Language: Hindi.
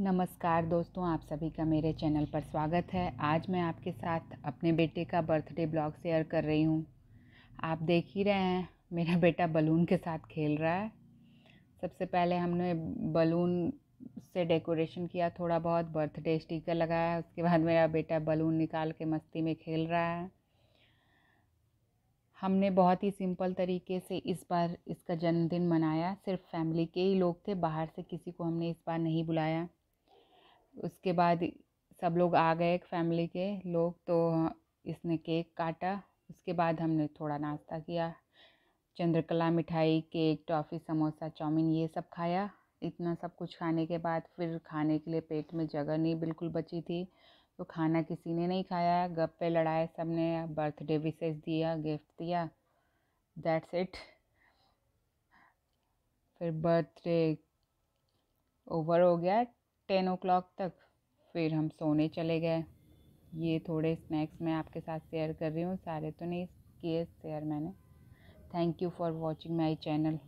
नमस्कार दोस्तों आप सभी का मेरे चैनल पर स्वागत है आज मैं आपके साथ अपने बेटे का बर्थडे ब्लॉग शेयर कर रही हूँ आप देख ही रहे हैं मेरा बेटा बलून के साथ खेल रहा है सबसे पहले हमने बलून से डेकोरेशन किया थोड़ा बहुत बर्थडे स्टिकर लगाया उसके बाद मेरा बेटा बलून निकाल के मस्ती में खेल रहा है हमने बहुत ही सिंपल तरीके से इस बार इसका जन्मदिन मनाया सिर्फ फैमिली के ही लोग थे बाहर से किसी को हमने इस बार नहीं बुलाया उसके बाद सब लोग आ गए फैमिली के लोग तो इसने केक काटा उसके बाद हमने थोड़ा नाश्ता किया चंद्रकला मिठाई केक टॉफ़ी समोसा चाउमीन ये सब खाया इतना सब कुछ खाने के बाद फिर खाने के लिए पेट में जगह नहीं बिल्कुल बची थी तो खाना किसी ने नहीं खाया गप्पे लड़ाए सब ने बर्थडे विशेष दिया गिफ्ट दिया दैट्स इट फिर बर्थडे ओवर हो गया टेन ओ तक फिर हम सोने चले गए ये थोड़े स्नैक्स मैं आपके साथ शेयर कर रही हूँ सारे तो नहीं किए शेयर मैंने thank you for watching my channel